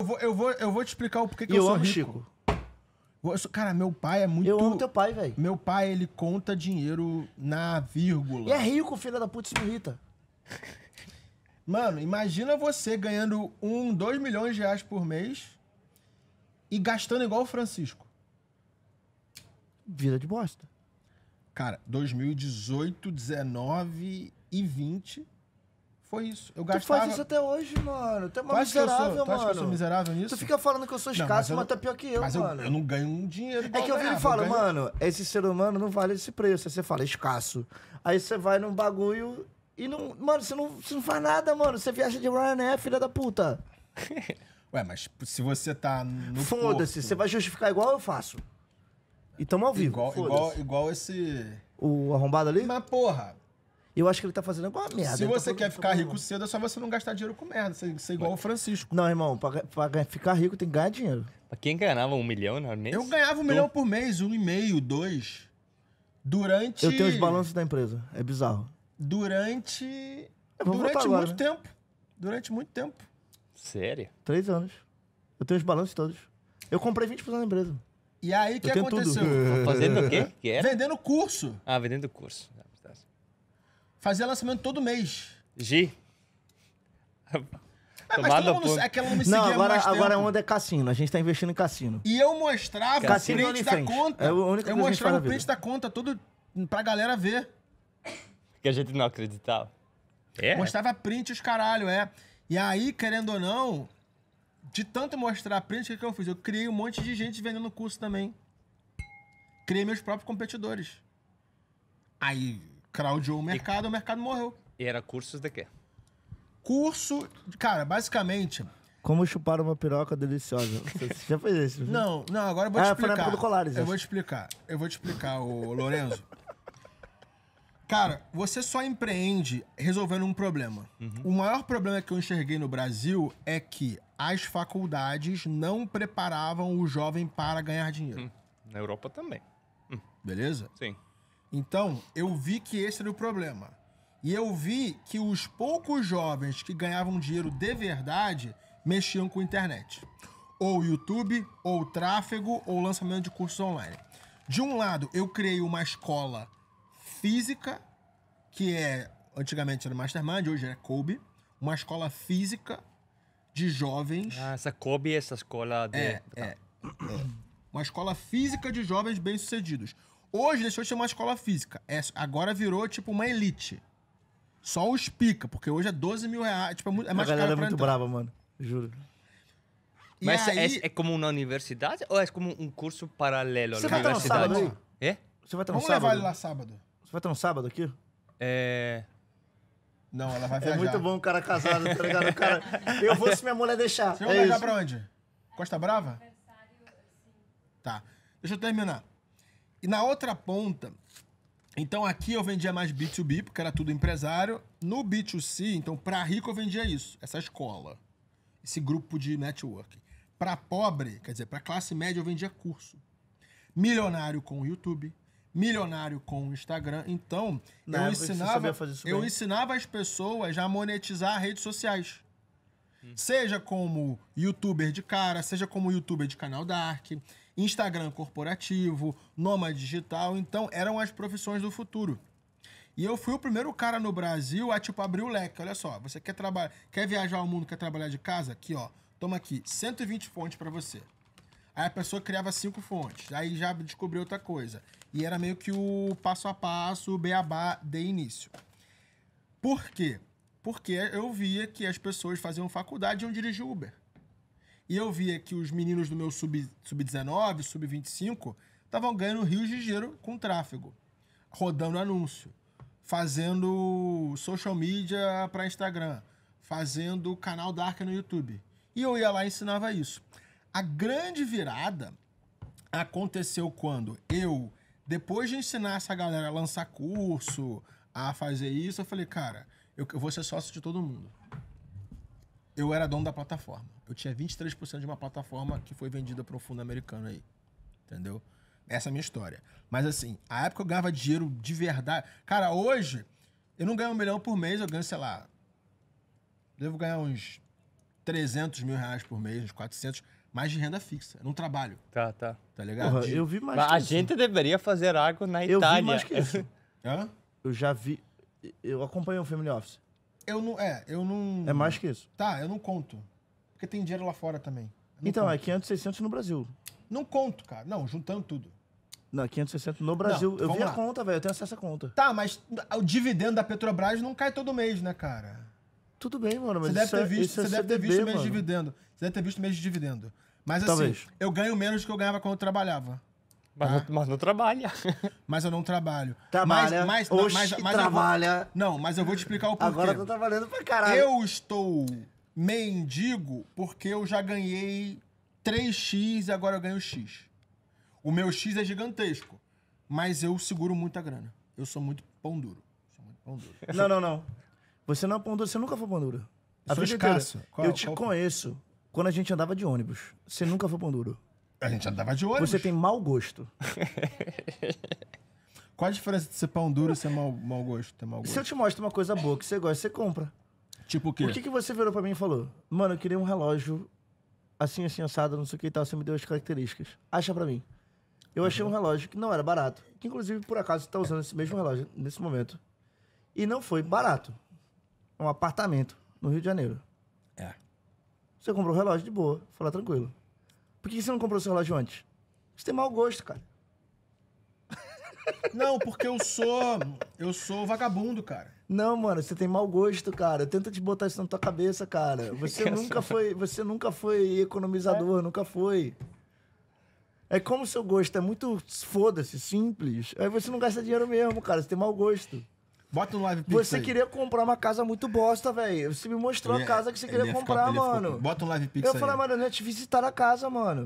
Eu vou, eu vou, eu vou te explicar o porquê que eu, eu sou amo rico. Chico. Cara, meu pai é muito. Eu amo teu pai, velho. Meu pai, ele conta dinheiro na vírgula. E é rico, filha da puta, isso irrita. Mano, imagina você ganhando um, dois milhões de reais por mês e gastando igual o Francisco. Vida de bosta. Cara, 2018, 19 e 20, foi isso. Eu gastava... Tu faz isso até hoje, mano. Tu é uma miserável, mano. tu mano. Tu que eu sou miserável nisso? Tu fica falando que eu sou escasso, não, mas, eu, mas tá pior que eu, mas mano. Eu, eu não ganho um dinheiro é igual É que eu vi ele fala, mano, esse ser humano não vale esse preço. Aí você fala, escasso. Aí você vai num bagulho e não... Mano, você não, você não faz nada, mano. Você viaja de Ryanair, filha da puta. Ué, mas se você tá no Foda-se. Você vai justificar igual eu faço. E tamo ao vivo. Igual, igual, igual esse... O arrombado ali? Mas, porra... Eu acho que ele tá fazendo alguma merda. Se ele tá você tá quer ficar rico cedo, é só você não gastar dinheiro com merda. Você, é igual o Francisco. Não, irmão, pra, pra ficar rico tem que ganhar dinheiro. Pra quem ganhava um milhão no né? mês? Eu ganhava um milhão por mês, um e meio, dois. Durante. Eu tenho os balanços da empresa. É bizarro. Durante. durante agora, muito né? tempo. Durante muito tempo. Sério? Três anos. Eu tenho os balanços todos. Eu comprei 20% da empresa. E aí, o que aconteceu? Tudo. Fazendo o quê? Que era? Vendendo curso. Ah, vendendo curso. Fazia lançamento todo mês. Gi. É, mas todo mundo, é que ela não me Não, agora, agora a onda é cassino. A gente tá investindo em cassino. E eu mostrava cassino o print da frente. conta. É a única eu mostrava o print da conta todo pra galera ver. Que a gente não acreditava. É? Mostrava print os caralho, é. E aí, querendo ou não, de tanto mostrar print, o que, que eu fiz? Eu criei um monte de gente vendendo curso também. Criei meus próprios competidores. Aí crowdou o mercado, e... o mercado morreu. E era cursos de quê? Curso, cara, basicamente. Como chupar uma piroca deliciosa. Você já fez isso? Né? Não, não, agora eu vou é, te ah, explicar. Do Colares, eu acho. vou te explicar. Eu vou te explicar, o Lorenzo. Cara, você só empreende resolvendo um problema. Uhum. O maior problema que eu enxerguei no Brasil é que as faculdades não preparavam o jovem para ganhar dinheiro. Hum. Na Europa também. Hum. Beleza? Sim. Então, eu vi que esse era o problema. E eu vi que os poucos jovens que ganhavam dinheiro de verdade mexiam com internet. Ou YouTube, ou tráfego, ou lançamento de cursos online. De um lado, eu criei uma escola física, que é antigamente era Mastermind, hoje é Kobe, uma escola física de jovens. Ah, essa Kobe é essa escola de. É, é, é. Uma escola física de jovens bem-sucedidos Hoje deixou de ser uma escola física. É, agora virou tipo uma elite. Só os pica, porque hoje é 12 mil reais. Tipo, é, é mais a galera é muito entrar. brava, mano. Juro. E Mas é, aí... é, é, como na universidade ou é como um curso paralelo Você à vai universidade? Estar no sábado, é? Você vai estar no Vamos sábado? Vamos levar ele lá sábado. Você vai estar no sábado aqui? É. Não, ela vai é viajar. É muito bom o cara casado, tá ligado? O cara, eu vou se minha mulher deixar. Você vai é viajar isso. pra onde? Costa Brava? Assim. Tá. Deixa eu terminar. E na outra ponta, então aqui eu vendia mais B2B, porque era tudo empresário. No B2C, então para rico eu vendia isso, essa escola, esse grupo de network Para pobre, quer dizer, para classe média eu vendia curso. Milionário com o YouTube, milionário com o Instagram. Então, eu ensinava, eu ensinava as pessoas a monetizar redes sociais. Hum. Seja como youtuber de cara, seja como youtuber de canal dark, Instagram corporativo, Noma Digital, então eram as profissões do futuro. E eu fui o primeiro cara no Brasil a tipo abrir o leque. Olha só, você quer trabalhar, quer viajar ao mundo, quer trabalhar de casa? Aqui, ó. Toma aqui, 120 fontes para você. Aí a pessoa criava cinco fontes, aí já descobriu outra coisa. E era meio que o passo a passo, o beabá de início. Por quê? Porque eu via que as pessoas faziam faculdade e iam dirigir Uber. E eu via que os meninos do meu sub-19, sub 19 sub 25 estavam ganhando rios de dinheiro com tráfego, rodando anúncio, fazendo social media para Instagram, fazendo canal da Arca no YouTube. E eu ia lá e ensinava isso. A grande virada aconteceu quando eu, depois de ensinar essa galera a lançar curso, a fazer isso, eu falei, cara, eu vou ser sócio de todo mundo eu era dono da plataforma. Eu tinha 23% de uma plataforma que foi vendida para um fundo americano aí. Entendeu? Essa é a minha história. Mas assim, a época eu ganhava dinheiro de verdade. Cara, hoje, eu não ganho um milhão por mês, eu ganho, sei lá. Devo ganhar uns 300 mil reais por mês, uns 400 mais de renda fixa. num não trabalho. Tá, tá. Tá ligado? Porra, Eu vi mais. Mas a isso. gente deveria fazer algo na eu Itália. Eu vi mais que isso. Hã? Eu já vi. Eu acompanho o Family Office. Eu não. É, eu não. É mais que isso. Tá, eu não conto. Porque tem dinheiro lá fora também. Então, é conto. é 500, 600 no Brasil. Não conto, cara. Não, juntando tudo. Não, 560 no Brasil. Não, eu vi lá. a conta, velho. Eu tenho acesso à conta. Tá, mas o dividendo da Petrobras não cai todo mês, né, cara? Tudo bem, mano. Mas você deve ter é- visto, é você é deve CDB, ter visto o mês mano. de dividendo. Você deve ter visto o mês de dividendo. Mas assim, Talvez. assim, eu ganho menos do que eu ganhava quando eu trabalhava. Mas, ah. não, mas, não, trabalha. Mas eu não trabalho. Trabalha. Mas, mas, Oxi, mas, mas trabalha. Vou, não, mas eu vou te explicar o porquê. Agora tô trabalhando pra caralho. Eu estou mendigo porque eu já ganhei 3x e agora eu ganho X. O meu X é gigantesco, mas eu seguro muita grana. Eu sou muito pão duro. Sou muito pão duro. Não, não, não. Você não é pão duro, você nunca foi pão duro. A sou escasso. Qual, eu te qual? conheço quando a gente andava de ônibus. Você nunca foi pão duro. A gente andava de ônibus. Você tem mau gosto. Qual a diferença de ser pão duro e ser mau, mau gosto, ter mau gosto? Se eu te mostro uma coisa boa que você gosta, você compra. Tipo o quê? O que, que você virou pra mim e falou? Mano, eu queria um relógio assim, assim, assado, não sei o que e tal. Você me deu as características. Acha pra mim. Eu uhum. achei um relógio que não era barato. Que, inclusive, por acaso, está usando esse mesmo relógio nesse momento. E não foi barato. É um apartamento no Rio de Janeiro. É. Você comprou um relógio de boa, foi tranquilo. Por que você não comprou seu relógio antes? Você tem mau gosto, cara. Não, porque eu sou. Eu sou vagabundo, cara. Não, mano, você tem mau gosto, cara. Tenta te botar isso na tua cabeça, cara. Você nunca foi. Você nunca foi economizador, é. nunca foi. É como o seu gosto é muito foda-se, simples. Aí você não gasta dinheiro mesmo, cara. Você tem mau gosto. Bota no live pix. Você aí. queria comprar uma casa muito bosta, velho. Você me mostrou ele, a é- casa que você queria comprar, ficar, mano. Ficou, bota um live pix. Eu aí. falei, mano, eu não ia te visitar na casa, mano.